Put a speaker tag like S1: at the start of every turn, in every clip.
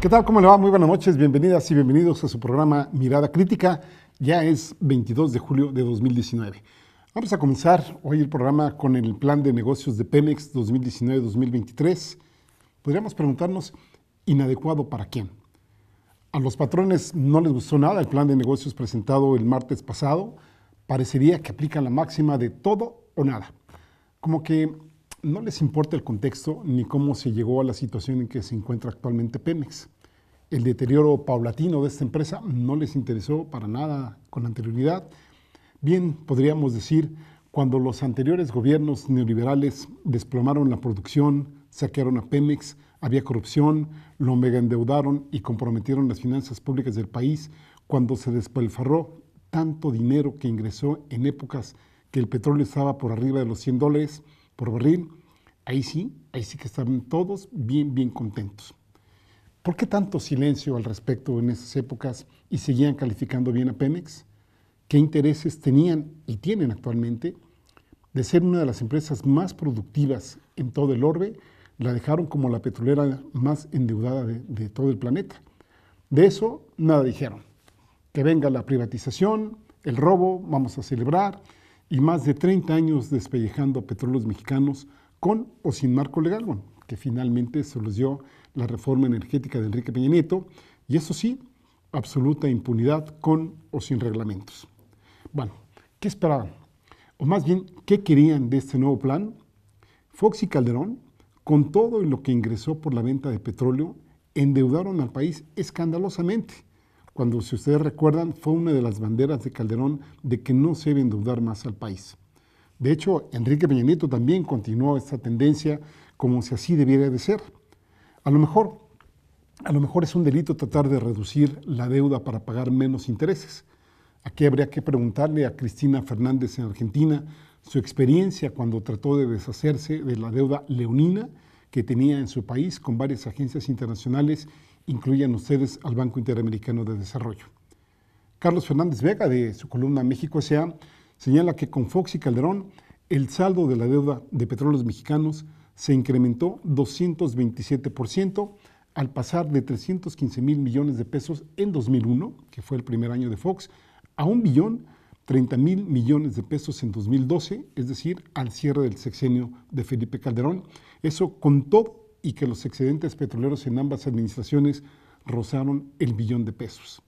S1: ¿Qué tal? ¿Cómo le va? Muy buenas noches, bienvenidas y bienvenidos a su programa Mirada Crítica. Ya es 22 de julio de 2019. Vamos a comenzar hoy el programa con el plan de negocios de Pemex 2019-2023. Podríamos preguntarnos, ¿inadecuado para quién? A los patrones no les gustó nada el plan de negocios presentado el martes pasado. Parecería que aplica la máxima de todo o nada. Como que no les importa el contexto ni cómo se llegó a la situación en que se encuentra actualmente Pemex. El deterioro paulatino de esta empresa no les interesó para nada con anterioridad. Bien, podríamos decir, cuando los anteriores gobiernos neoliberales desplomaron la producción, saquearon a Pemex, había corrupción, lo megaendeudaron y comprometieron las finanzas públicas del país, cuando se despelfarró tanto dinero que ingresó en épocas que el petróleo estaba por arriba de los 100 dólares, por barril, ahí sí, ahí sí que estaban todos bien, bien contentos. ¿Por qué tanto silencio al respecto en esas épocas y seguían calificando bien a Pemex? ¿Qué intereses tenían y tienen actualmente de ser una de las empresas más productivas en todo el orbe? La dejaron como la petrolera más endeudada de, de todo el planeta. De eso nada dijeron. Que venga la privatización, el robo, vamos a celebrar, y más de 30 años despellejando a petróleos mexicanos con o sin marco legal, que finalmente se los dio la reforma energética de Enrique Peña Nieto, y eso sí, absoluta impunidad con o sin reglamentos. Bueno, ¿qué esperaban? O más bien, ¿qué querían de este nuevo plan? Fox y Calderón, con todo lo que ingresó por la venta de petróleo, endeudaron al país escandalosamente cuando, si ustedes recuerdan, fue una de las banderas de Calderón de que no se debe endeudar más al país. De hecho, Enrique Peña Nieto también continuó esta tendencia como si así debiera de ser. A lo mejor, a lo mejor es un delito tratar de reducir la deuda para pagar menos intereses. Aquí habría que preguntarle a Cristina Fernández en Argentina su experiencia cuando trató de deshacerse de la deuda leonina que tenía en su país con varias agencias internacionales incluyan ustedes al Banco Interamericano de Desarrollo. Carlos Fernández Vega, de su columna México S.A., señala que con Fox y Calderón el saldo de la deuda de petróleos mexicanos se incrementó 227% al pasar de 315 mil millones de pesos en 2001, que fue el primer año de Fox, a 1 billón 30 mil millones de pesos en 2012, es decir, al cierre del sexenio de Felipe Calderón. Eso con y que los excedentes petroleros en ambas administraciones rozaron el billón de pesos.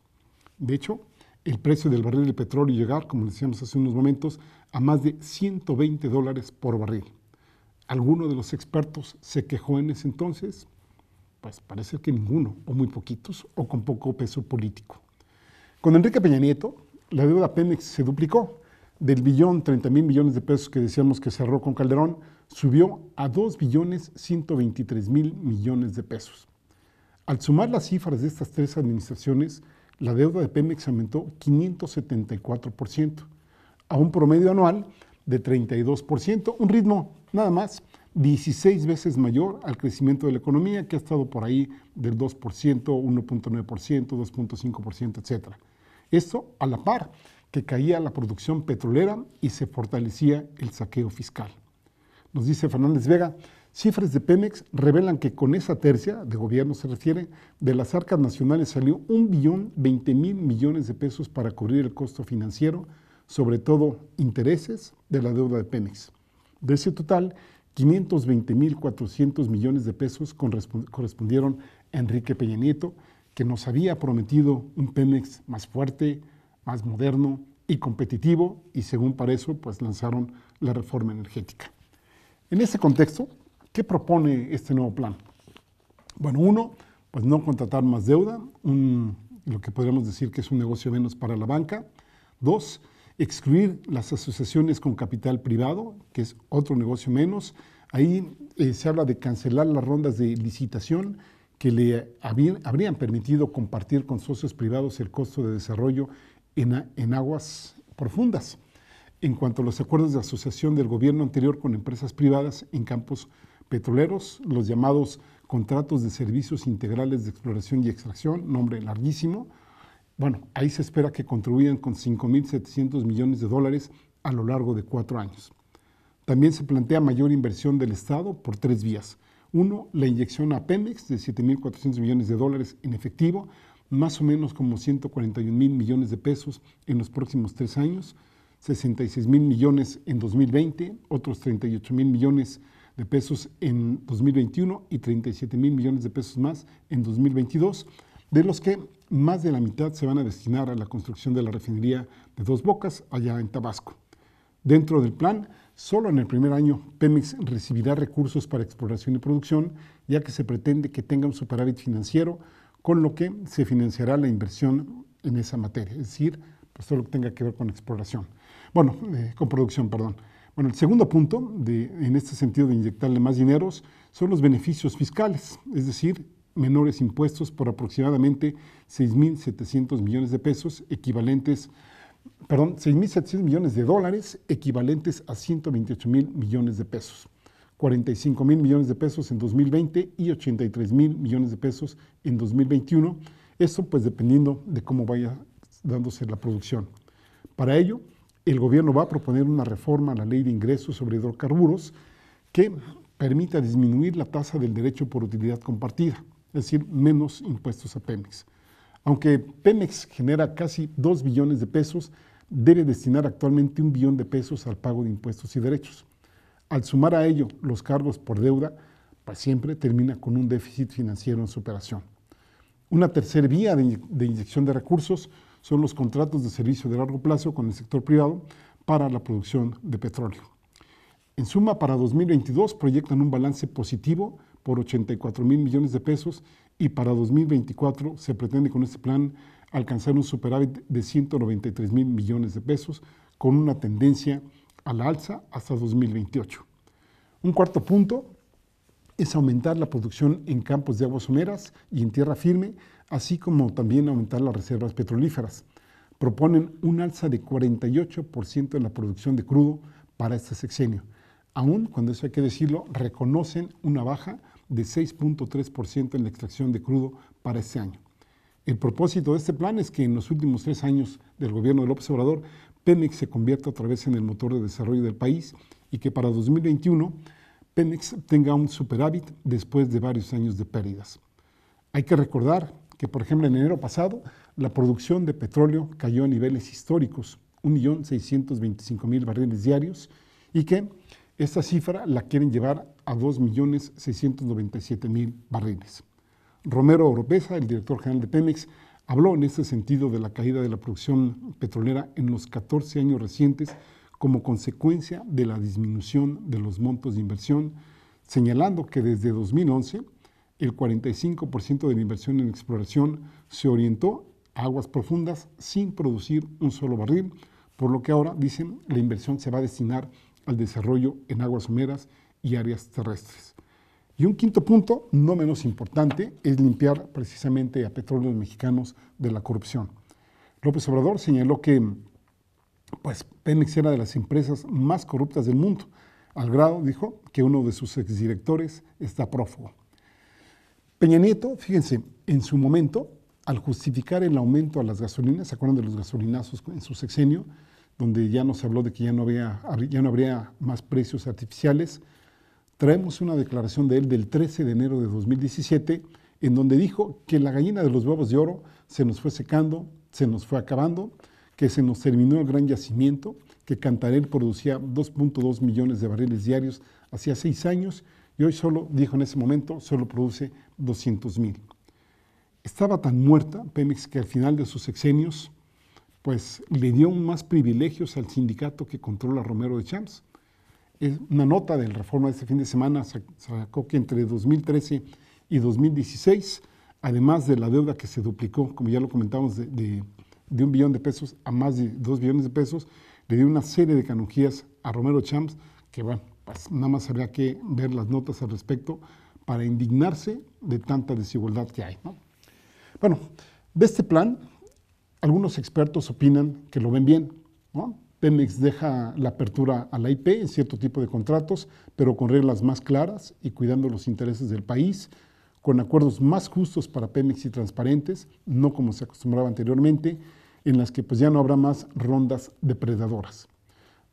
S1: De hecho, el precio del barril de petróleo llegar, como decíamos hace unos momentos, a más de 120 dólares por barril. ¿Alguno de los expertos se quejó en ese entonces? Pues parece que ninguno, o muy poquitos, o con poco peso político. Con Enrique Peña Nieto, la deuda Pemex se duplicó. Del billón, 30 mil millones de pesos que decíamos que cerró con Calderón, subió a 2 billones 123 mil millones de pesos. Al sumar las cifras de estas tres administraciones, la deuda de Pemex aumentó 574%, a un promedio anual de 32%, un ritmo nada más 16 veces mayor al crecimiento de la economía, que ha estado por ahí del 2%, 1.9%, 2.5%, etc. Esto a la par que caía la producción petrolera y se fortalecía el saqueo fiscal. Nos dice Fernández Vega, cifras de Pemex revelan que con esa tercia, de gobierno se refiere, de las arcas nacionales salió un billón 20 mil millones de pesos para cubrir el costo financiero, sobre todo intereses, de la deuda de Pemex. De ese total, 520 mil 400 millones de pesos correspondieron a Enrique Peña Nieto, que nos había prometido un Pemex más fuerte, más moderno y competitivo, y según para eso, pues lanzaron la reforma energética. En ese contexto, ¿qué propone este nuevo plan? Bueno, uno, pues no contratar más deuda, lo que podríamos decir que es un negocio menos para la banca. Dos, excluir las asociaciones con capital privado, que es otro negocio menos. Ahí eh, se habla de cancelar las rondas de licitación que le habrían permitido compartir con socios privados el costo de desarrollo en aguas profundas en cuanto a los acuerdos de asociación del gobierno anterior con empresas privadas en campos petroleros, los llamados contratos de servicios integrales de exploración y extracción, nombre larguísimo. Bueno, ahí se espera que contribuyan con 5.700 millones de dólares a lo largo de cuatro años. También se plantea mayor inversión del Estado por tres vías. Uno, la inyección a Pemex de 7.400 millones de dólares en efectivo, más o menos como 141 mil millones de pesos en los próximos tres años. 66 mil millones en 2020, otros 38 mil millones de pesos en 2021 y 37 mil millones de pesos más en 2022, de los que más de la mitad se van a destinar a la construcción de la refinería de Dos Bocas allá en Tabasco. Dentro del plan, solo en el primer año Pemex recibirá recursos para exploración y producción, ya que se pretende que tenga un superávit financiero, con lo que se financiará la inversión en esa materia, es decir, pues todo lo que tenga que ver con exploración. Bueno, eh, con producción, perdón. Bueno, el segundo punto de, en este sentido de inyectarle más dineros son los beneficios fiscales, es decir, menores impuestos por aproximadamente 6.700 millones de pesos equivalentes, perdón, 6.700 millones de dólares equivalentes a 128 mil millones de pesos. 45 mil millones de pesos en 2020 y 83 mil millones de pesos en 2021. Eso, pues dependiendo de cómo vaya dándose la producción. Para ello, el gobierno va a proponer una reforma a la ley de ingresos sobre hidrocarburos que permita disminuir la tasa del derecho por utilidad compartida, es decir, menos impuestos a Pemex. Aunque Pemex genera casi 2 billones de pesos, debe destinar actualmente un billón de pesos al pago de impuestos y derechos. Al sumar a ello los cargos por deuda, para pues siempre termina con un déficit financiero en su operación. Una tercera vía de, inyección de recursos son los contratos de servicio de largo plazo con el sector privado para la producción de petróleo. En suma, para 2022 proyectan un balance positivo por 84 mil millones de pesos y para 2024 se pretende con este plan alcanzar un superávit de 193 mil millones de pesos con una tendencia a la alza hasta 2028. Un cuarto punto es aumentar la producción en campos de aguas someras y en tierra firme así como también aumentar las reservas petrolíferas. Proponen un alza de 48% en la producción de crudo para este sexenio. Aún, cuando eso hay que decirlo, reconocen una baja de 6.3% en la extracción de crudo para este año. El propósito de este plan es que en los últimos tres años del gobierno de López Obrador, Pemex se convierta otra vez en el motor de desarrollo del país y que para 2021 Pemex tenga un superávit después de varios años de pérdidas. Hay que recordar que, por ejemplo, en enero pasado la producción de petróleo cayó a niveles históricos, 1.625.000 barriles diarios, y que esta cifra la quieren llevar a 2.697.000 barriles. Romero Oropesa, el director general de Pemex, habló en este sentido de la caída de la producción petrolera en los 14 años recientes como consecuencia de la disminución de los montos de inversión, señalando que desde 2011 el 45% de la inversión en exploración se orientó a aguas profundas sin producir un solo barril, por lo que ahora, dicen, la inversión se va a destinar al desarrollo en aguas someras y áreas terrestres. Y un quinto punto, no menos importante, es limpiar precisamente a petróleos mexicanos de la corrupción. López Obrador señaló que pues, Pemex era de las empresas más corruptas del mundo, al grado, dijo, que uno de sus exdirectores está prófugo. Peña Nieto, fíjense, en su momento, al justificar el aumento a las gasolinas, ¿se acuerdan de los gasolinazos en su sexenio? Donde ya nos habló de que ya no, había, ya no habría más precios artificiales. Traemos una declaración de él del 13 de enero de 2017, en donde dijo que la gallina de los huevos de oro se nos fue secando, se nos fue acabando, que se nos terminó el gran yacimiento, que Cantarel producía 2.2 millones de barriles diarios hacía seis años y hoy solo, dijo en ese momento, solo produce 200 mil. Estaba tan muerta Pemex que al final de sus sexenios, pues le dio más privilegios al sindicato que controla Romero de Champs. Es una nota del Reforma de este fin de semana sacó que entre 2013 y 2016, además de la deuda que se duplicó, como ya lo comentamos, de, un billón de pesos a más de dos billones de pesos, le dio una serie de canujías a Romero Champs que, bueno, pues nada más habría que ver las notas al respecto para indignarse de tanta desigualdad que hay. ¿no? Bueno, de este plan, algunos expertos opinan que lo ven bien. Pemex deja la apertura a la IP en cierto tipo de contratos, pero con reglas más claras y cuidando los intereses del país, con acuerdos más justos para Pemex y transparentes, no como se acostumbraba anteriormente, en las que pues ya no habrá más rondas depredadoras.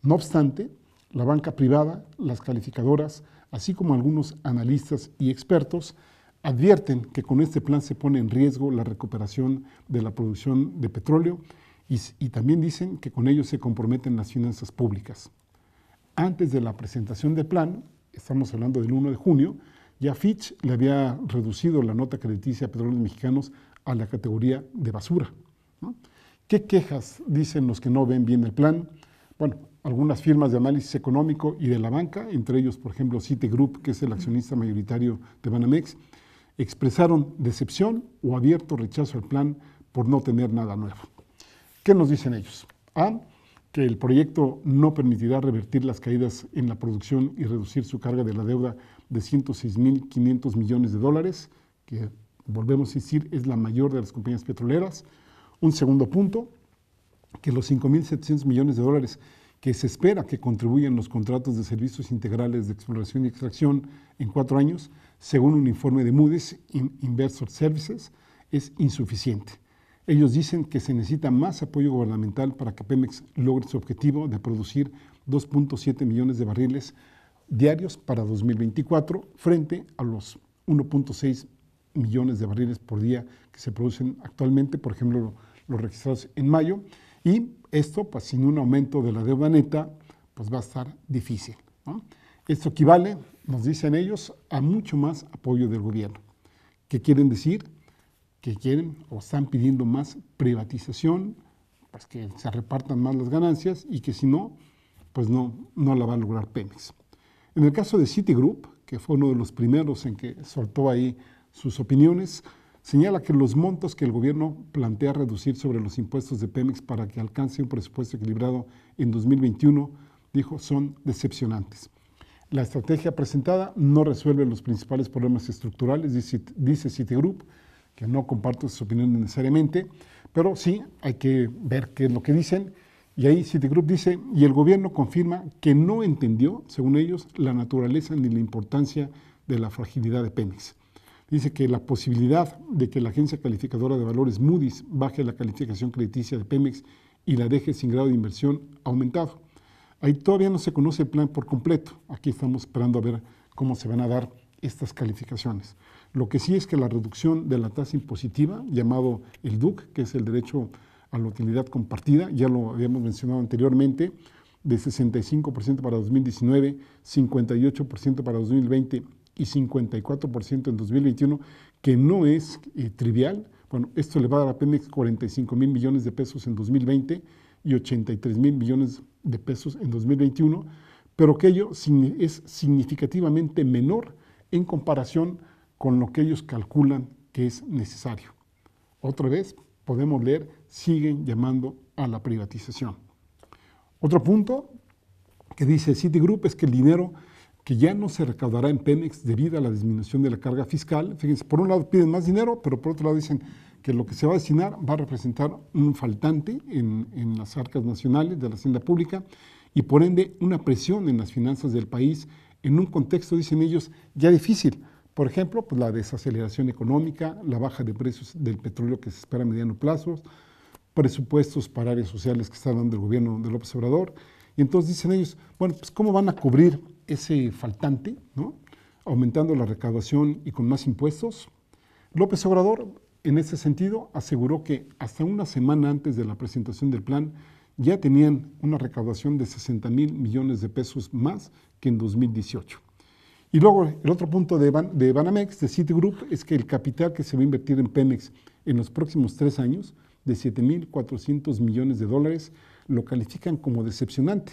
S1: No obstante, la banca privada, las calificadoras, así como algunos analistas y expertos, advierten que con este plan se pone en riesgo la recuperación de la producción de petróleo y, también dicen que con ello se comprometen las finanzas públicas. Antes de la presentación del plan, estamos hablando del 1 de junio, ya Fitch le había reducido la nota crediticia a petróleos mexicanos a la categoría de basura. ¿Qué quejas dicen los que no ven bien el plan? bueno, algunas firmas de análisis económico y de la banca, entre ellos, por ejemplo, Citigroup, que es el accionista mayoritario de Banamex, expresaron decepción o abierto rechazo al plan por no tener nada nuevo. ¿Qué nos dicen ellos? A, que el proyecto no permitirá revertir las caídas en la producción y reducir su carga de la deuda de 106.500 millones de dólares, que volvemos a decir es la mayor de las compañías petroleras. Un segundo punto, que los 5.700 millones de dólares que se espera que contribuyan los contratos de servicios integrales de exploración y extracción en cuatro años, según un informe de Mude's Investor Services, es insuficiente. Ellos dicen que se necesita más apoyo gubernamental para que Pemex logre su objetivo de producir 2.7 millones de barriles diarios para 2024 frente a los 1.6 millones de barriles por día que se producen actualmente, por ejemplo, los registrados en mayo. Y esto, pues sin un aumento de la deuda neta, pues va a estar difícil. Esto equivale, nos dicen ellos, a mucho más apoyo del gobierno. ¿Qué quieren decir? Que quieren o están pidiendo más privatización, pues que se repartan más las ganancias y que si no, pues no, no la van a lograr Pemex. En el caso de Citigroup, que fue uno de los primeros en que soltó ahí sus opiniones, señala que los montos que el gobierno plantea reducir sobre los impuestos de Pemex para que alcance un presupuesto equilibrado en 2021, dijo, son decepcionantes. La estrategia presentada no resuelve los principales problemas estructurales, dice, Citigroup, que no comparto su opinión necesariamente, pero sí hay que ver qué es lo que dicen. Y ahí Citigroup dice, y el gobierno confirma que no entendió, según ellos, la naturaleza ni la importancia de la fragilidad de Pemex dice que la posibilidad de que la agencia calificadora de valores Moody's baje la calificación crediticia de Pemex y la deje sin grado de inversión aumentado. Ahí todavía no se conoce el plan por completo. Aquí estamos esperando a ver cómo se van a dar estas calificaciones. Lo que sí es que la reducción de la tasa impositiva, llamado el DUC, que es el derecho a la utilidad compartida, ya lo habíamos mencionado anteriormente, de 65% para 2019, 58% para 2020 y 54% en 2021, que no es eh, trivial. Bueno, esto le va a dar a Pemex 45 mil millones de pesos en 2020 y 83 mil millones de pesos en 2021, pero que ello es significativamente menor en comparación con lo que ellos calculan que es necesario. Otra vez, podemos leer, siguen llamando a la privatización. Otro punto que dice Citigroup es que el dinero que ya no se recaudará en Pemex debido a la disminución de la carga fiscal. Fíjense, por un lado piden más dinero, pero por otro lado dicen que lo que se va a destinar va a representar un faltante en, en las arcas nacionales de la hacienda pública y por ende una presión en las finanzas del país en un contexto, dicen ellos, ya difícil. Por ejemplo, pues, la desaceleración económica, la baja de precios del petróleo que se espera a mediano plazo, presupuestos para áreas sociales que está dando el gobierno de López Obrador. Y entonces dicen ellos, bueno, pues ¿cómo van a cubrir ese faltante, aumentando la recaudación y con más impuestos. López Obrador, en ese sentido, aseguró que hasta una semana antes de la presentación del plan ya tenían una recaudación de 60 mil millones de pesos más que en 2018. Y luego, el otro punto de, de Banamex, de Citigroup, es que el capital que se va a invertir en Pemex en los próximos tres años, de 7.400 millones de dólares, lo califican como decepcionante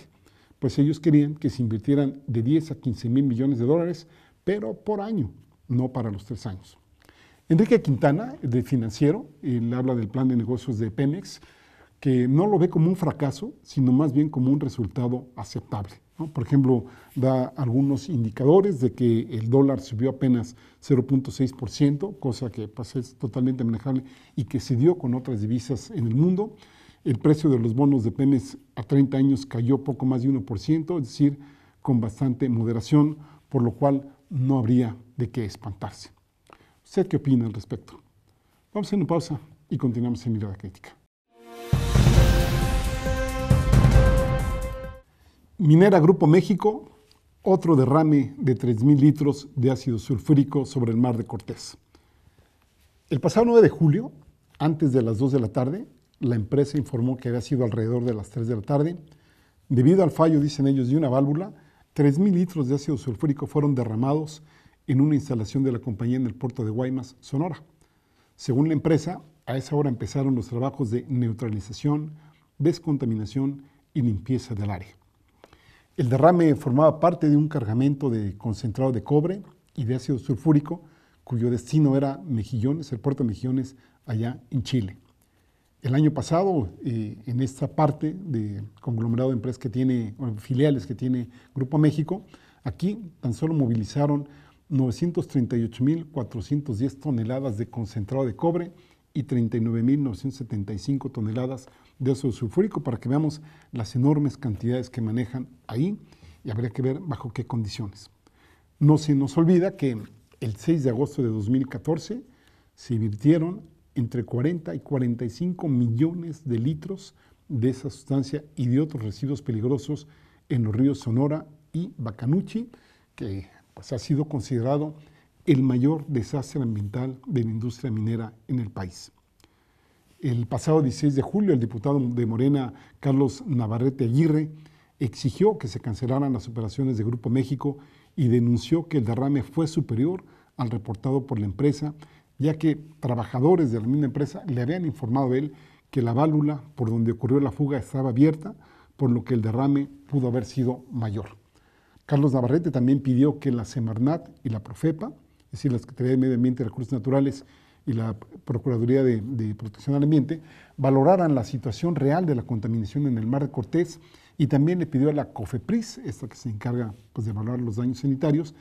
S1: pues ellos querían que se invirtieran de 10 a 15 mil millones de dólares, pero por año, no para los tres años. Enrique Quintana, de financiero, él habla del plan de negocios de Pemex, que no lo ve como un fracaso, sino más bien como un resultado aceptable. Por ejemplo, da algunos indicadores de que el dólar subió apenas 0.6%, cosa que pues, es totalmente manejable y que se dio con otras divisas en el mundo. El precio de los bonos de penes a 30 años cayó poco más de 1%, es decir, con bastante moderación, por lo cual no habría de qué espantarse. ¿Usted qué opina al respecto? Vamos a hacer una pausa y continuamos en Mirada Crítica. Minera Grupo México, otro derrame de 3.000 litros de ácido sulfúrico sobre el mar de Cortés. El pasado 9 de julio, antes de las 2 de la tarde, la empresa informó que había sido alrededor de las 3 de la tarde. Debido al fallo, dicen ellos, de una válvula, 3.000 litros de ácido sulfúrico fueron derramados en una instalación de la compañía en el puerto de Guaymas, Sonora. Según la empresa, a esa hora empezaron los trabajos de neutralización, descontaminación y limpieza del área. El derrame formaba parte de un cargamento de concentrado de cobre y de ácido sulfúrico, cuyo destino era Mejillones, el puerto de Mejillones, allá en Chile el año pasado, eh, en esta parte del conglomerado de empresas que tiene, o filiales que tiene Grupo México, aquí tan solo movilizaron 938.410 toneladas de concentrado de cobre y 39.975 toneladas de óxido sulfúrico para que veamos las enormes cantidades que manejan ahí y habría que ver bajo qué condiciones. No se nos olvida que el 6 de agosto de 2014 se invirtieron entre 40 y 45 millones de litros de esa sustancia y de otros residuos peligrosos en los ríos Sonora y Bacanuchi, que pues, ha sido considerado el mayor desastre ambiental de la industria minera en el país. El pasado 16 de julio, el diputado de Morena, Carlos Navarrete Aguirre, exigió que se cancelaran las operaciones de Grupo México y denunció que el derrame fue superior al reportado por la empresa, ya que trabajadores de la misma empresa le habían informado a él que la válvula por donde ocurrió la fuga estaba abierta, por lo que el derrame pudo haber sido mayor. Carlos Navarrete también pidió que la Semarnat y la Profepa, es decir, la Secretaría de Medio Ambiente y Recursos Naturales y la Procuraduría de, Protección al Ambiente, valoraran la situación real de la contaminación en el mar de Cortés y también le pidió a la COFEPRIS, esta que se encarga pues, de valorar los daños sanitarios,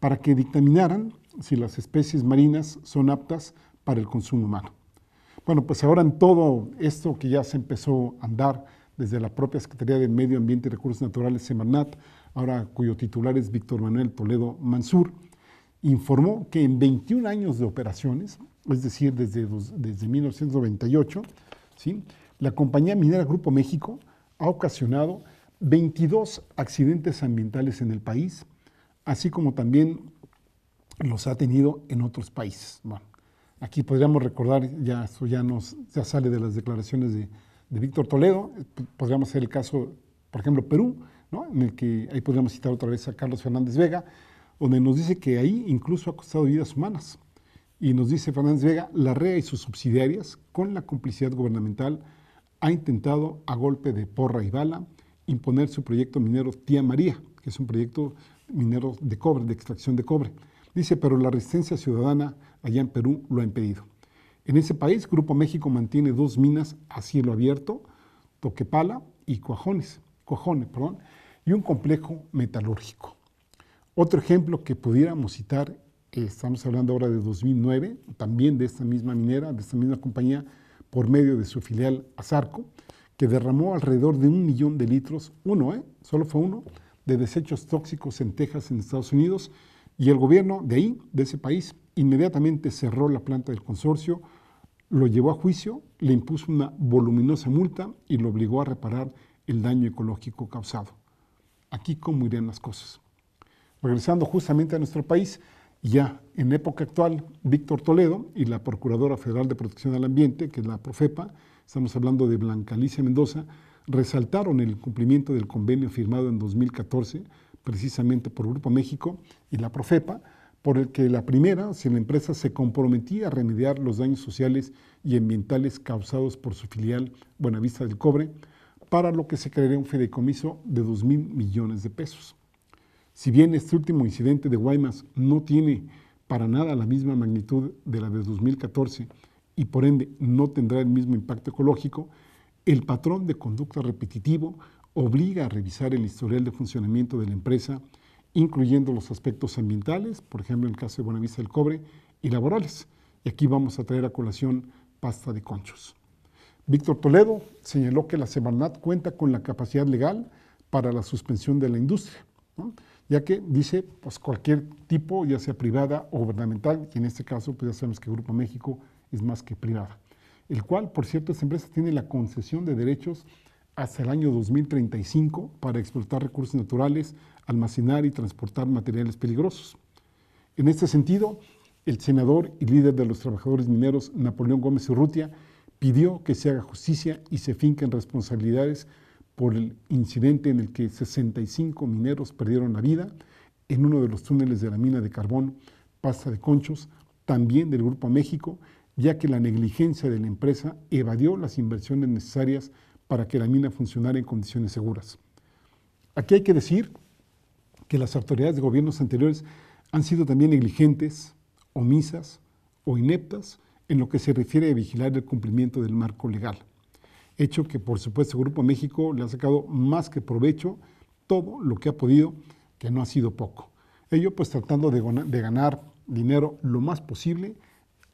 S1: para que dictaminaran si las especies marinas son aptas para el consumo humano. Bueno, pues ahora en todo esto que ya se empezó a andar desde la propia Secretaría de Medio Ambiente y Recursos Naturales, Semanat, ahora cuyo titular es Víctor Manuel Toledo Mansur, informó que en 21 años de operaciones, es decir, desde, desde 1998, la compañía minera Grupo México ha ocasionado 22 accidentes ambientales en el país, así como también los ha tenido en otros países. Bueno, aquí podríamos recordar, ya eso ya, nos, ya sale de las declaraciones de, Víctor Toledo, podríamos hacer el caso, por ejemplo, Perú, ¿no? en el que ahí podríamos citar otra vez a Carlos Fernández Vega, donde nos dice que ahí incluso ha costado vidas humanas. Y nos dice Fernández Vega, la REA y sus subsidiarias, con la complicidad gubernamental, ha intentado a golpe de porra y bala imponer su proyecto minero Tía María, que es un proyecto mineros de cobre, de extracción de cobre. Dice, pero la resistencia ciudadana allá en Perú lo ha impedido. En ese país, Grupo México mantiene dos minas a cielo abierto, Toquepala y Cuajones, y un complejo metalúrgico. Otro ejemplo que pudiéramos citar, eh, estamos hablando ahora de 2009, también de esta misma minera, de esta misma compañía, por medio de su filial Azarco, que derramó alrededor de un millón de litros, uno, eh, solo fue uno, de desechos tóxicos en Texas, en Estados Unidos, y el gobierno de ahí, de ese país, inmediatamente cerró la planta del consorcio, lo llevó a juicio, le impuso una voluminosa multa y lo obligó a reparar el daño ecológico causado. Aquí cómo irían las cosas. Regresando justamente a nuestro país, ya en época actual, Víctor Toledo y la Procuradora Federal de Protección al Ambiente, que es la Profepa, estamos hablando de Blanca Alicia Mendoza, resaltaron el cumplimiento del convenio firmado en 2014 precisamente por Grupo México y la Profepa, por el que la primera, si la empresa se comprometía a remediar los daños sociales y ambientales causados por su filial Buenavista del Cobre, para lo que se crearía un fideicomiso de 2 mil millones de pesos. Si bien este último incidente de Guaymas no tiene para nada la misma magnitud de la de 2014 y por ende no tendrá el mismo impacto ecológico, el patrón de conducta repetitivo obliga a revisar el historial de funcionamiento de la empresa, incluyendo los aspectos ambientales, por ejemplo, en el caso de Buenavista del Cobre, y laborales. Y aquí vamos a traer a colación pasta de conchos. Víctor Toledo señaló que la Semarnat cuenta con la capacidad legal para la suspensión de la industria, ya que dice pues, cualquier tipo, ya sea privada o gubernamental, y en este caso pues, ya sabemos que Grupo México es más que privada el cual, por cierto, esta empresa tiene la concesión de derechos hasta el año 2035 para explotar recursos naturales, almacenar y transportar materiales peligrosos. En este sentido, el senador y líder de los trabajadores mineros, Napoleón Gómez Urrutia, pidió que se haga justicia y se finquen responsabilidades por el incidente en el que 65 mineros perdieron la vida en uno de los túneles de la mina de carbón Pasta de Conchos, también del Grupo México, ya que la negligencia de la empresa evadió las inversiones necesarias para que la mina funcionara en condiciones seguras. Aquí hay que decir que las autoridades de gobiernos anteriores han sido también negligentes, omisas o ineptas en lo que se refiere a vigilar el cumplimiento del marco legal. Hecho que, por supuesto, Grupo México le ha sacado más que provecho todo lo que ha podido, que no ha sido poco. Ello pues tratando de ganar dinero lo más posible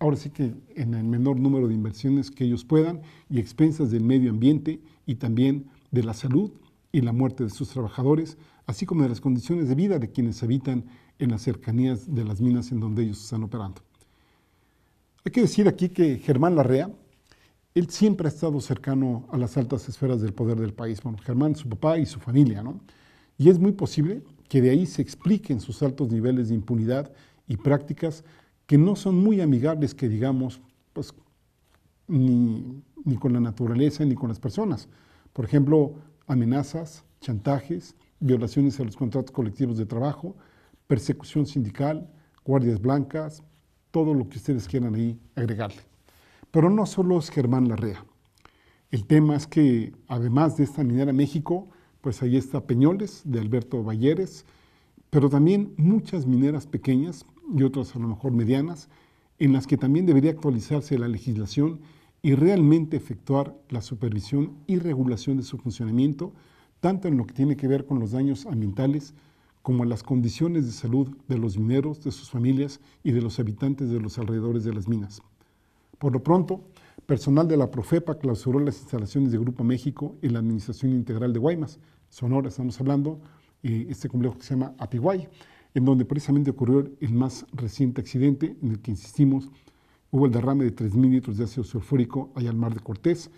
S1: ahora sí que en el menor número de inversiones que ellos puedan y expensas del medio ambiente y también de la salud y la muerte de sus trabajadores, así como de las condiciones de vida de quienes habitan en las cercanías de las minas en donde ellos están operando. Hay que decir aquí que Germán Larrea, él siempre ha estado cercano a las altas esferas del poder del país, bueno, Germán, su papá y su familia, ¿no? Y es muy posible que de ahí se expliquen sus altos niveles de impunidad y prácticas que no son muy amigables, que digamos, pues, ni, ni con la naturaleza ni con las personas. Por ejemplo, amenazas, chantajes, violaciones a los contratos colectivos de trabajo, persecución sindical, guardias blancas, todo lo que ustedes quieran ahí agregarle. Pero no solo es Germán Larrea. El tema es que, además de esta minera México, pues ahí está Peñoles, de Alberto Valleres, pero también muchas mineras pequeñas y otras a lo mejor medianas, en las que también debería actualizarse la legislación y realmente efectuar la supervisión y regulación de su funcionamiento, tanto en lo que tiene que ver con los daños ambientales como las condiciones de salud de los mineros, de sus familias y de los habitantes de los alrededores de las minas. Por lo pronto, personal de la Profepa clausuró las instalaciones de Grupo México en la Administración Integral de Guaymas, Sonora estamos hablando, eh, este complejo que se llama Apiguay en donde precisamente ocurrió el más reciente accidente en el que insistimos, hubo el derrame de 3.000 litros de ácido sulfúrico allá al mar de Cortés,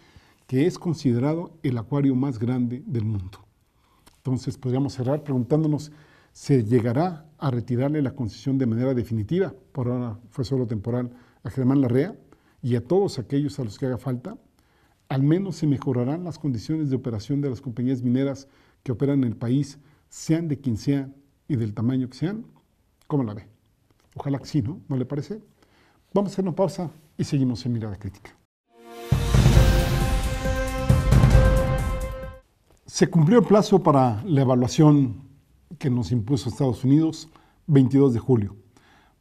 S1: que es considerado el acuario más grande del mundo. Entonces podríamos cerrar preguntándonos, ¿se llegará a retirarle la concesión de manera definitiva? Por ahora fue solo temporal a Germán Larrea y a todos aquellos a los que haga falta. Al menos se mejorarán las condiciones de operación de las compañías mineras que operan en el país, sean de quien sea y del tamaño que sean, ¿cómo la ve? Ojalá que sí, ¿no? ¿No le parece? Vamos a hacer una pausa y seguimos en Mirada Crítica. Se cumplió el plazo para la evaluación que nos impuso Estados Unidos, 22 de julio.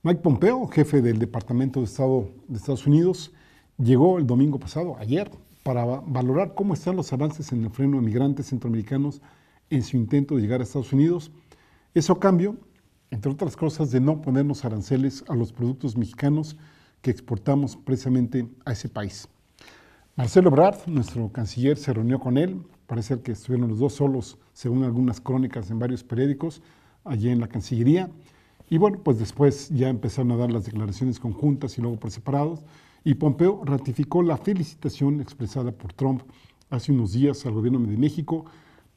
S1: Mike Pompeo, jefe del Departamento de Estado de Estados Unidos, llegó el domingo pasado, ayer, para valorar cómo están los avances en el freno de migrantes centroamericanos en su intento de llegar a Estados Unidos eso cambio, entre otras cosas, de no ponernos aranceles a los productos mexicanos que exportamos precisamente a ese país. Marcelo Ebrard, nuestro canciller, se reunió con él. Parece que estuvieron los dos solos, según algunas crónicas en varios periódicos, allí en la Cancillería. Y bueno, pues después ya empezaron a dar las declaraciones conjuntas y luego por separados. Y Pompeo ratificó la felicitación expresada por Trump hace unos días al gobierno de México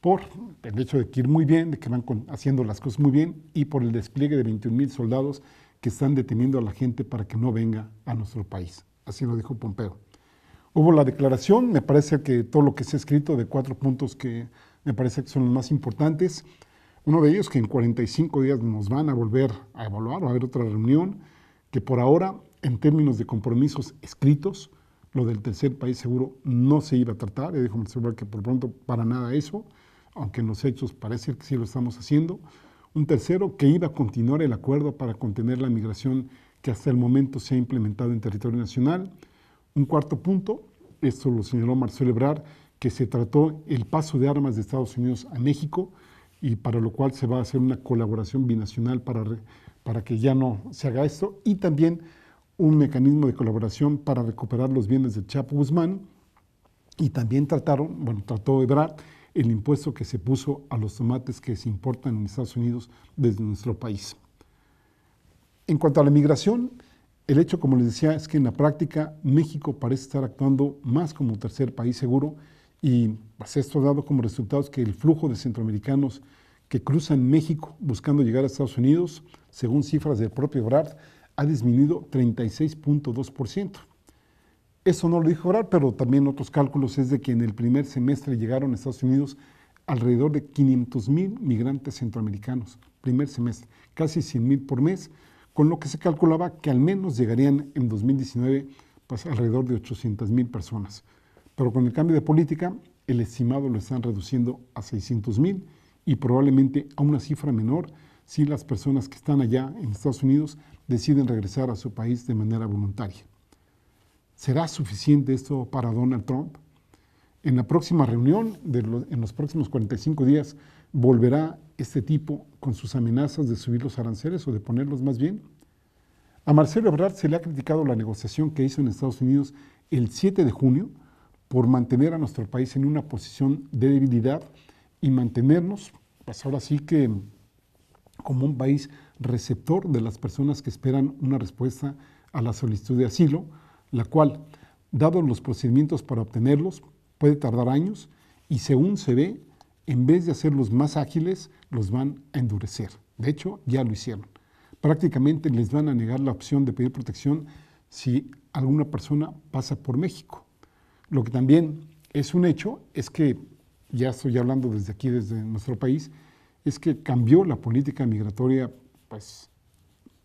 S1: por el hecho de que ir muy bien, de que van haciendo las cosas muy bien y por el despliegue de 21 mil soldados que están deteniendo a la gente para que no venga a nuestro país. Así lo dijo Pompeo. Hubo la declaración, me parece que todo lo que se ha escrito de cuatro puntos que me parece que son los más importantes. Uno de ellos que en 45 días nos van a volver a evaluar, va a haber otra reunión, que por ahora, en términos de compromisos escritos, lo del tercer país seguro no se iba a tratar. Ya dijo Marcelo que por pronto para nada eso aunque en los hechos parece que sí lo estamos haciendo. Un tercero, que iba a continuar el acuerdo para contener la migración que hasta el momento se ha implementado en territorio nacional. Un cuarto punto, esto lo señaló Marcelo Ebrard, que se trató el paso de armas de Estados Unidos a México y para lo cual se va a hacer una colaboración binacional para, para que ya no se haga esto y también un mecanismo de colaboración para recuperar los bienes de Chapo Guzmán y también trataron, bueno, trató Ebrard el impuesto que se puso a los tomates que se importan en Estados Unidos desde nuestro país. En cuanto a la migración, el hecho, como les decía, es que en la práctica México parece estar actuando más como tercer país seguro y pues, esto ha dado como resultados que el flujo de centroamericanos que cruzan México buscando llegar a Estados Unidos, según cifras del propio BRAD, ha disminuido 36.2%. Eso no lo dijo Brad, pero también otros cálculos es de que en el primer semestre llegaron a Estados Unidos alrededor de 500 mil migrantes centroamericanos, primer semestre, casi 100 mil por mes, con lo que se calculaba que al menos llegarían en 2019 pues, alrededor de 800 mil personas. Pero con el cambio de política, el estimado lo están reduciendo a 600 mil y probablemente a una cifra menor si las personas que están allá en Estados Unidos deciden regresar a su país de manera voluntaria. ¿Será suficiente esto para Donald Trump? En la próxima reunión, en los próximos 45 días, ¿volverá este tipo con sus amenazas de subir los aranceles o de ponerlos más bien? A Marcelo Ebrard se le ha criticado la negociación que hizo en Estados Unidos el 7 de junio por mantener a nuestro país en una posición de debilidad y mantenernos, pasar pues ahora sí que como un país receptor de las personas que esperan una respuesta a la solicitud de asilo, la cual, dado los procedimientos para obtenerlos, puede tardar años y según se ve, en vez de hacerlos más ágiles, los van a endurecer. De hecho, ya lo hicieron. Prácticamente les van a negar la opción de pedir protección si alguna persona pasa por México. Lo que también es un hecho es que, ya estoy hablando desde aquí, desde nuestro país, es que cambió la política migratoria pues,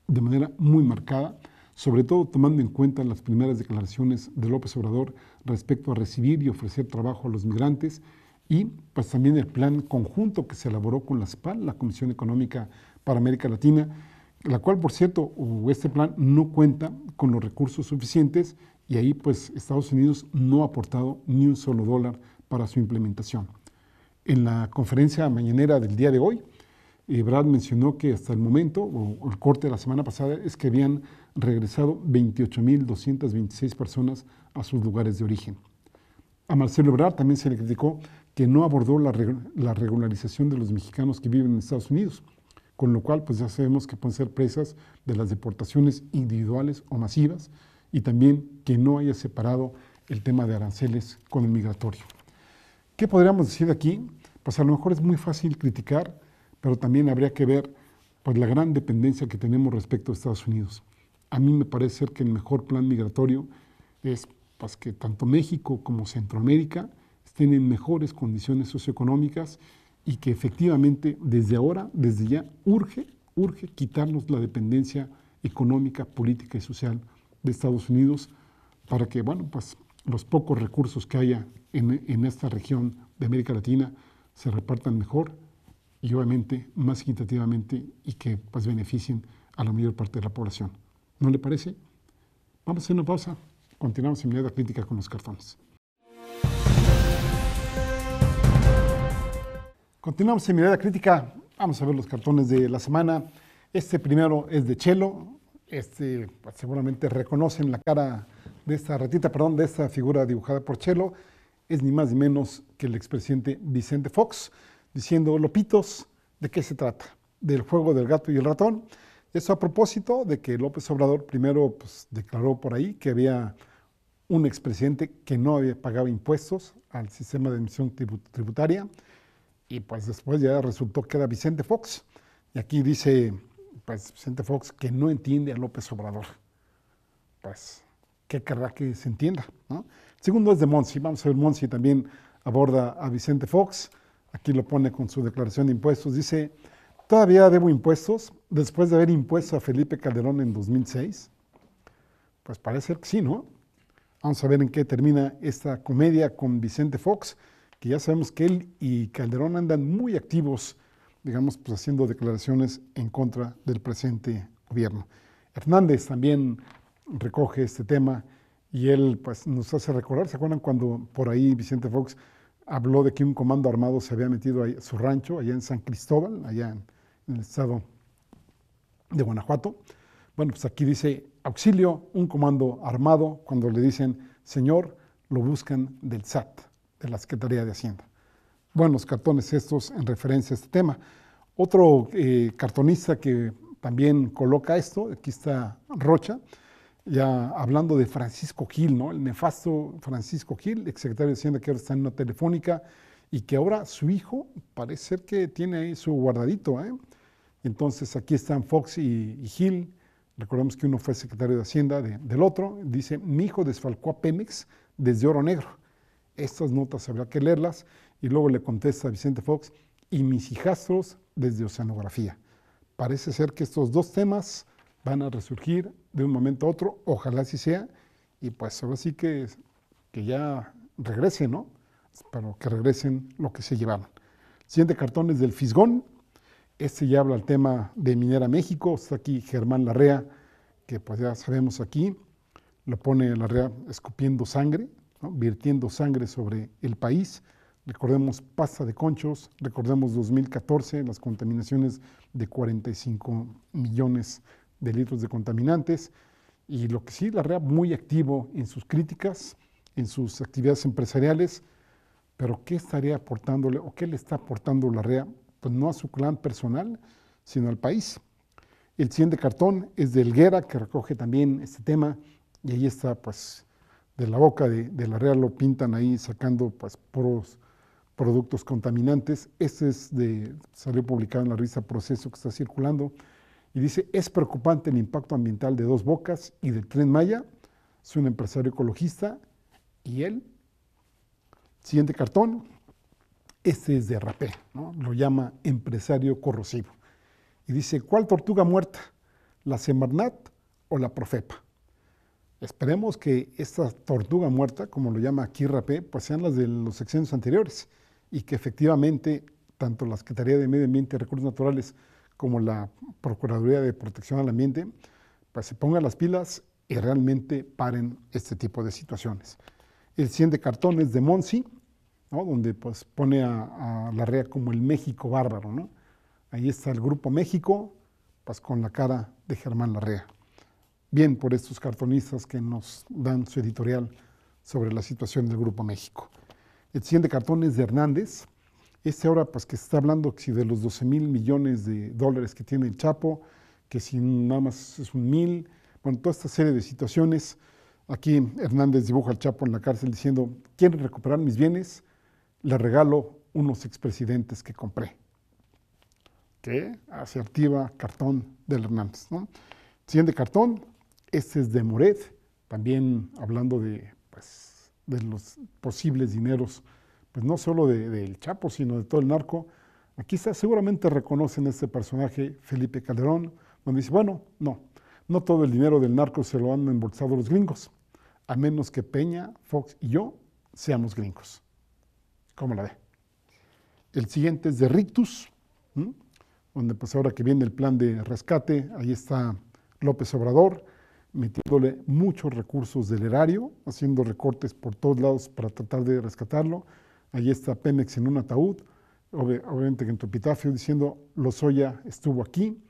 S1: de manera muy marcada sobre todo tomando en cuenta las primeras declaraciones de López Obrador respecto a recibir y ofrecer trabajo a los migrantes y pues también el plan conjunto que se elaboró con la CEPAL, la Comisión Económica para América Latina, la cual, por cierto, este plan no cuenta con los recursos suficientes y ahí pues Estados Unidos no ha aportado ni un solo dólar para su implementación. En la conferencia mañanera del día de hoy, Brad mencionó que hasta el momento, o, el corte de la semana pasada, es que habían regresado 28.226 personas a sus lugares de origen. A Marcelo Ebrard también se le criticó que no abordó la, regularización de los mexicanos que viven en Estados Unidos, con lo cual pues ya sabemos que pueden ser presas de las deportaciones individuales o masivas y también que no haya separado el tema de aranceles con el migratorio. ¿Qué podríamos decir aquí? Pues a lo mejor es muy fácil criticar pero también habría que ver pues, la gran dependencia que tenemos respecto a Estados Unidos. A mí me parece ser que el mejor plan migratorio es pues, que tanto México como Centroamérica estén en mejores condiciones socioeconómicas y que efectivamente desde ahora, desde ya, urge, urge quitarnos la dependencia económica, política y social de Estados Unidos para que, bueno, pues los pocos recursos que haya en, en esta región de América Latina se repartan mejor y obviamente más equitativamente y que pues beneficien a la mayor parte de la población. ¿No le parece? Vamos a hacer una pausa. Continuamos en mirada crítica con los cartones. Continuamos en mirada crítica. Vamos a ver los cartones de la semana. Este primero es de Chelo. Este, pues, seguramente reconocen la cara de esta ratita, perdón, de esta figura dibujada por Chelo. Es ni más ni menos que el expresidente Vicente Fox diciendo, Lopitos, ¿de qué se trata? Del juego del gato y el ratón. Eso a propósito de que López Obrador primero pues, declaró por ahí que había un expresidente que no había pagado impuestos al sistema de emisión tributaria y pues después ya resultó que era Vicente Fox. Y aquí dice pues Vicente Fox que no entiende a López Obrador. Pues, ¿qué querrá que se entienda? El segundo es de Monsi. Vamos a ver, Monsi también aborda a Vicente Fox aquí lo pone con su declaración de impuestos, dice, todavía debo impuestos después de haber impuesto a Felipe Calderón en 2006. Pues parece que sí, ¿no? Vamos a ver en qué termina esta comedia con Vicente Fox, que ya sabemos que él y Calderón andan muy activos, digamos, pues haciendo declaraciones en contra del presente gobierno. Hernández también recoge este tema y él pues nos hace recordar, ¿se acuerdan cuando por ahí Vicente Fox habló de que un comando armado se había metido a su rancho, allá en San Cristóbal, allá en, el estado de Guanajuato. Bueno, pues aquí dice, auxilio, un comando armado, cuando le dicen, Señor, lo buscan del SAT, de la Secretaría de Hacienda. Bueno, los cartones estos en referencia a este tema. Otro eh, cartonista que también coloca esto, aquí está Rocha, ya hablando de Francisco Gil, ¿no? El nefasto Francisco Gil, exsecretario de Hacienda que ahora está en una telefónica y que ahora su hijo parece ser que tiene ahí su guardadito, ¿eh? Entonces aquí están Fox y, Gil, recordemos que uno fue secretario de Hacienda del otro, dice, mi hijo desfalcó a Pemex desde Oro Negro. Estas notas habrá que leerlas y luego le contesta a Vicente Fox y mis hijastros desde Oceanografía. Parece ser que estos dos temas van a resurgir de un momento a otro, ojalá así sea, y pues ahora sí que, que ya regresen, ¿no? Pero que regresen lo que se llevaron. siguiente cartón es del Fisgón, este ya habla el tema de Minera México, está aquí Germán Larrea, que pues ya sabemos aquí, lo pone Larrea escupiendo sangre, virtiendo sangre sobre el país, recordemos pasta de conchos, recordemos 2014, las contaminaciones de 45 millones de de litros de contaminantes. Y lo que sí, la REA muy activo en sus críticas, en sus actividades empresariales, pero ¿qué estaría aportándole o qué le está aportando la REA? Pues no a su clan personal, sino al país. El siguiente de cartón es de Elguera, que recoge también este tema, y ahí está, pues, de la boca de, la REA lo pintan ahí sacando, pues, puros productos contaminantes. Este es de, salió publicado en la revista Proceso que está circulando. Y dice, es preocupante el impacto ambiental de Dos Bocas y del Tren Maya. Es un empresario ecologista y él. Siguiente cartón. Este es de Rapé, lo llama empresario corrosivo. Y dice, ¿cuál tortuga muerta? ¿La Semarnat o la Profepa? Esperemos que esta tortuga muerta, como lo llama aquí Rapé, pues sean las de los sexenios anteriores y que efectivamente tanto la Secretaría de Medio Ambiente y Recursos Naturales como la Procuraduría de Protección al Ambiente, pues se pongan las pilas y realmente paren este tipo de situaciones. El 100 de cartones de Monsi, donde pues pone a, Larrea como el México bárbaro. Ahí está el Grupo México, pues con la cara de Germán Larrea. Bien por estos cartonistas que nos dan su editorial sobre la situación del Grupo México. El 100 de cartones de Hernández, este ahora, pues que se está hablando de los 12 mil millones de dólares que tiene el Chapo, que si nada más es un mil, bueno, toda esta serie de situaciones. Aquí Hernández dibuja al Chapo en la cárcel diciendo, ¿quieren recuperar mis bienes? Le regalo unos expresidentes que compré. ¿Qué? Asertiva, cartón del Hernández. Siguiente cartón, este es de Moret, también hablando de, pues, de los posibles dineros pues, no solo del de, Chapo, sino de todo el narco, aquí está, seguramente reconocen este personaje, Felipe Calderón, donde dice, bueno, no, no todo el dinero del narco se lo han embolsado los gringos, a menos que Peña, Fox y yo seamos gringos. ¿Cómo la ve? El siguiente es de Rictus, donde pues ahora que viene el plan de rescate, ahí está López Obrador, metiéndole muchos recursos del erario, haciendo recortes por todos lados para tratar de rescatarlo. Allí está Pemex en un ataúd, obviamente que en tu epitafio, diciendo Lozoya estuvo aquí,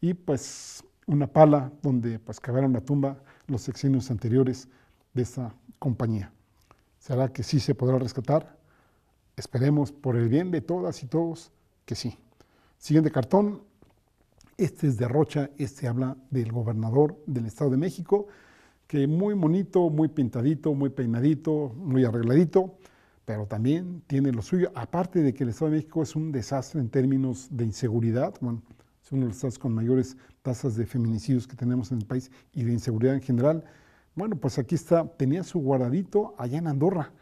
S1: y pues una pala donde pues cavaron la tumba los sexenios anteriores de esta compañía. ¿Será que sí se podrá rescatar? Esperemos por el bien de todas y todos que sí. Siguiente cartón, este es de Rocha, este habla del gobernador del Estado de México, que muy bonito, muy pintadito, muy peinadito, muy arregladito pero también tiene lo suyo. Aparte de que el Estado de México es un desastre en términos de inseguridad, bueno, es uno de los estados con mayores tasas de feminicidios que tenemos en el país y de inseguridad en general. Bueno, pues aquí está, tenía su guardadito allá en Andorra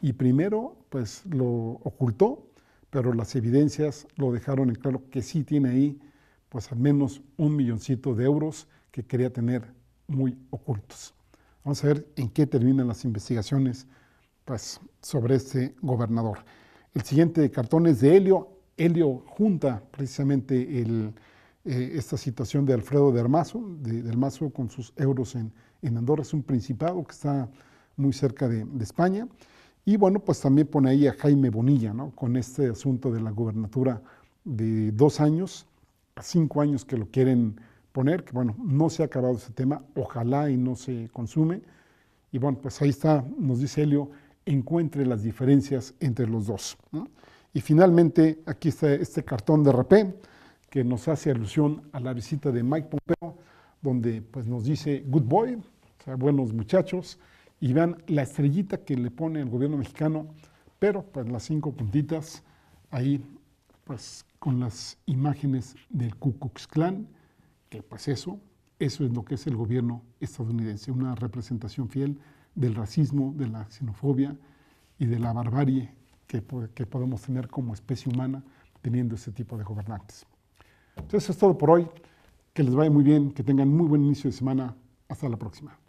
S1: y primero pues lo ocultó, pero las evidencias lo dejaron en claro que sí tiene ahí pues al menos un milloncito de euros que quería tener muy ocultos. Vamos a ver en qué terminan las investigaciones pues, sobre este gobernador. El siguiente cartón es de Helio. Helio junta precisamente eh, esta situación de Alfredo de Armazo, de, con sus euros en, Andorra, es un principado que está muy cerca de, España. Y bueno, pues también pone ahí a Jaime Bonilla, ¿no? Con este asunto de la gobernatura de dos años, a cinco años que lo quieren poner, que bueno, no se ha acabado ese tema, ojalá y no se consume. Y bueno, pues ahí está, nos dice Helio, encuentre las diferencias entre los dos. Y finalmente, aquí está este cartón de rapé que nos hace alusión a la visita de Mike Pompeo, donde pues, nos dice good boy, buenos muchachos, y vean la estrellita que le pone el gobierno mexicano, pero pues las cinco puntitas ahí pues, con las imágenes del Ku Klux que pues eso, eso es lo que es el gobierno estadounidense, una representación fiel del racismo, de la xenofobia y de la barbarie que, podemos tener como especie humana teniendo ese tipo de gobernantes. Entonces, eso es todo por hoy. Que les vaya muy bien, que tengan muy buen inicio de semana. Hasta la próxima.